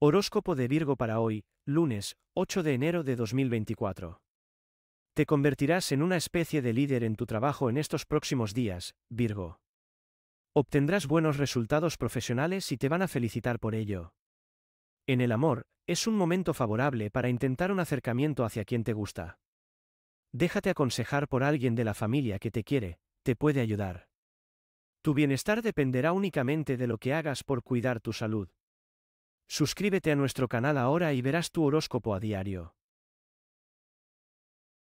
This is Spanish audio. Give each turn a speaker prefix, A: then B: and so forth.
A: Horóscopo de Virgo para hoy, lunes, 8 de enero de 2024. Te convertirás en una especie de líder en tu trabajo en estos próximos días, Virgo. Obtendrás buenos resultados profesionales y te van a felicitar por ello. En el amor, es un momento favorable para intentar un acercamiento hacia quien te gusta. Déjate aconsejar por alguien de la familia que te quiere, te puede ayudar. Tu bienestar dependerá únicamente de lo que hagas por cuidar tu salud, Suscríbete a nuestro canal ahora y verás tu horóscopo a diario.